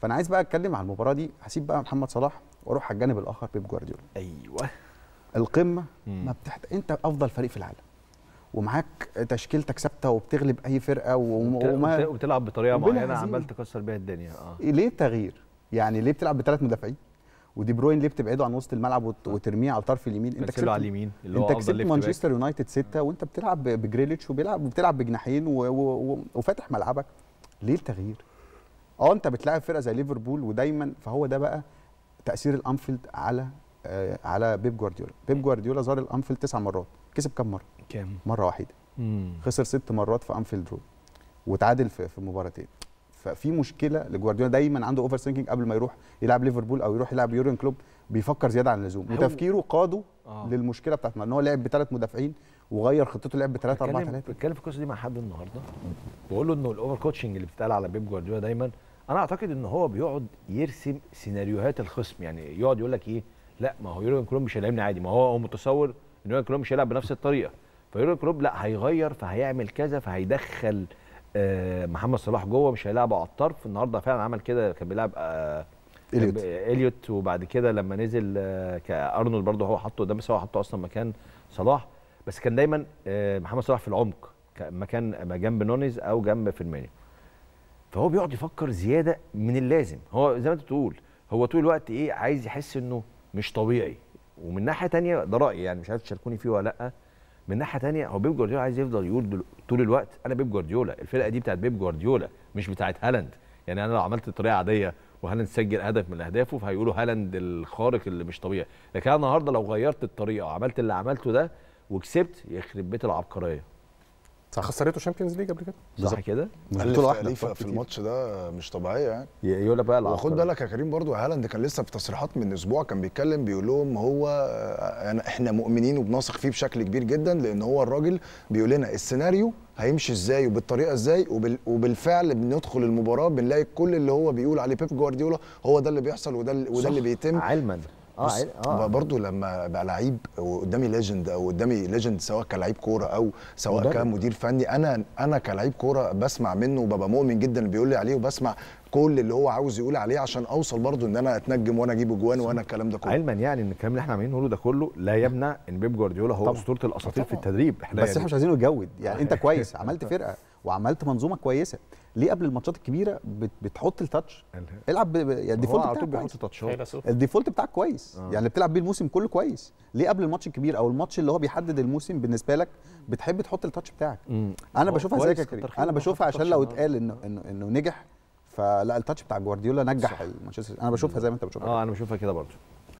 فانا عايز بقى اتكلم عن المباراه دي هسيب بقى محمد صلاح واروح على الجانب الاخر بيب جوارديولا ايوه القمه مم. ما بتحت... انت افضل فريق في العالم ومعاك تشكيلتك ثابته وبتغلب اي فرقه وما وبتلعب بطريقه معينه عمال تكسر بيها الدنيا اه إيه، ليه التغيير؟ يعني ليه بتلعب بثلاث مدافعين؟ ودي بروين ليه بتبعده عن وسط الملعب وت... آه. وترميه على الطرف اليمين انت كسبت على اليمين اللي هو انت كسبت مانشستر يونايتد سته وانت بتلعب بجريليتش وبيلعب وبتلعب بجناحين و... و... و... وفاتح ملعبك ليه التغيير؟ اه انت بتلاعب فرقه زي ليفربول ودايما فهو ده بقى تاثير الانفيلد على آه على بيب جوارديولا بيب جوارديولا زار الانفيلد تسع مرات كسب كام مره كام مره واحده مم. خسر ست مرات في انفيلد رو وتعادل في, في مباراتين ففي مشكله لجوارديولا دايما عنده اوفر ثينكينج قبل ما يروح يلعب ليفربول او يروح يلعب يورين كلوب بيفكر زياده عن اللزوم وتفكيره قاده آه. للمشكله بتاعت ان هو لعب بثلاث مدافعين وغير خطته لعب بثلاثه اربعه ثلاثه بتكلم في القصه دي مع حد النهارده بقول له انه الاوفر كوتشنج اللي بتتقال على بيب جوارديولا دايما انا اعتقد ان هو بيقعد يرسم سيناريوهات الخصم يعني يقعد يقول لك ايه لا ما هو يورجن كلوب مش هيلعبني عادي ما هو هو متصور ان يورجن كلوب مش هيلعب بنفس الطريقه فيورجن كلوب لا هيغير فهيعمل كذا فهيدخل آه محمد صلاح جوه مش هيلعبه على الطرف النهارده فعلا عمل كده كان بيلعب آه اليوت اليوت وبعد كده لما نزل آه كارنولد برده هو حطه قدام بس هو حطه اصلا مكان صلاح بس كان دايما آه، محمد صلاح في العمق مكان جنب نونيز او جنب فيرمينيو فهو بيقعد يفكر زياده من اللازم هو زي ما انت بتقول هو طول الوقت ايه عايز يحس انه مش طبيعي ومن ناحيه تانية ده رايي يعني مش عارف تشاركوني فيه ولا لا من ناحيه تانية هو بيب جوارديولا عايز يفضل يقول طول الوقت انا بيب جوارديولا الفرقه دي بتاعت بيب جوارديولا مش بتاعت هالاند يعني انا لو عملت طريقه عاديه وهالاند سجل هدف من اهدافه فهيقولوا هالاند الخارق اللي مش طبيعي لكن انا النهارده لو غيرت الطريقه وعملت اللي عملته ده وكسبت يخرب بيت العبقريه صح خسرته شامبيونز ليج قبل كده صح كده بطوله واحده في الماتش ده مش طبيعيه يعني يقول بقى العقل وخد بالك يا كريم برضو هالاند كان لسه في تصريحات من اسبوع كان بيتكلم بيقول لهم هو آه، انا احنا مؤمنين وبنثق فيه بشكل كبير جدا لان هو الراجل بيقول لنا السيناريو هيمشي ازاي وبالطريقه ازاي وبال... وبالفعل بندخل المباراه بنلاقي كل اللي هو بيقول عليه بيب جوارديولا هو ده اللي بيحصل وده وده اللي بيتم علما اه اه برضه لما ابقى لعيب وقدامي ليجند او قدامي ليجند سواء كلعيب كوره او سواء مدرب. كمدير فني انا انا كلعيب كوره بسمع منه وببقى مؤمن جدا اللي بيقول لي عليه وبسمع كل اللي هو عاوز يقول عليه عشان اوصل برضه ان انا اتنجم وانا اجيب اجوان وانا الكلام ده كله علما يعني ان الكلام اللي احنا عاملين نقوله ده كله لا يمنع ان بيب جوارديولا هو اسطوره الاساطير في التدريب احنا بس يعني احنا مش عايزينه يتجود يعني انت كويس عملت فرقه وعملت منظومه كويسه ليه قبل الماتشات الكبيره بتحط التاتش العب يعني الديفولت بتاعك بيحط تاتش الديفولت بتاعك كويس يعني يعني بتلعب بيه الموسم كله كويس ليه قبل الماتش الكبير او الماتش اللي هو بيحدد الموسم بالنسبه لك بتحب تحط التاتش بتاعك انا بشوفها زي كده انا بشوفها عشان لو اتقال انه انه نجح فلا التاتش بتاع جوارديولا نجح مانشستر انا بشوفها زي ما انت بتشوفها اه انا بشوفها كده برضه